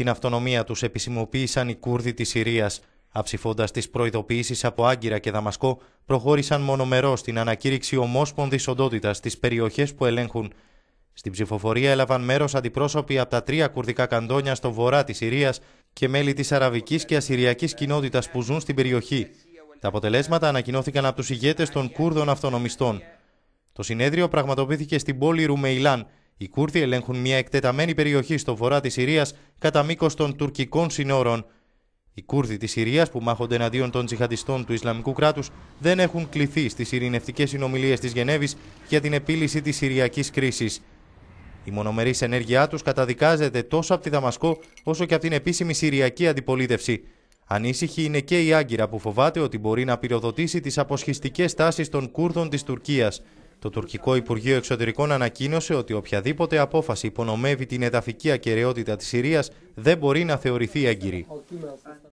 την αυτονομία τους επισημοποίησαν οι Κούρδοι της Συρίας. Αψηφώντας τις προειδοποιήσεις από Άγκυρα και Δαμασκό, προχώρησαν μονομερό στην ανακήρυξη ομόσπονδης οντότητας στις περιοχές που ελέγχουν. Στην ψηφοφορία έλαβαν μέρος αντιπρόσωποι από τα τρία κουρδικά καντόνια στο βορρά της Συρίας και μέλη της αραβικής και ασυριακή κοινότητας που ζουν στην περιοχή. Τα αποτελέσματα ανακοινώθηκαν από τους ηγέτες των Κούρδων αυτονομιστών. Το συνέδριο πραγματοποιήθηκε στην πόλη Ρουμεϊλάν, οι Κούρδοι ελέγχουν μια εκτεταμένη περιοχή στο βορρά της Συρίας κατά μήκος των τουρκικών συνόρων. Οι Κούρδοι της Συρίας που μάχονται εναντίον των τζιχαντιστών του Ισλαμικού κράτους δεν έχουν κληθεί στις ειρηνευτικές συνομιλίες της Γενέβης για την επίλυση της Συριακής κρίσης. Η μονομερής ενέργειά τους καταδικάζεται τόσο από τη Δαμασκό όσο και από την επίσημη Συριακή αντιπολίτευση. Ανήσυχη είναι και η Άγκυρα που φοβάται ότι μπορεί να πυροδοτήσει τις αποσχιστικές τάσεις των Κούρδων της Τουρκίας. Το τουρκικό Υπουργείο Εξωτερικών ανακοίνωσε ότι οποιαδήποτε απόφαση υπονομεύει την εδαφική ακαιρεότητα της Συρίας δεν μπορεί να θεωρηθεί έγκυρη.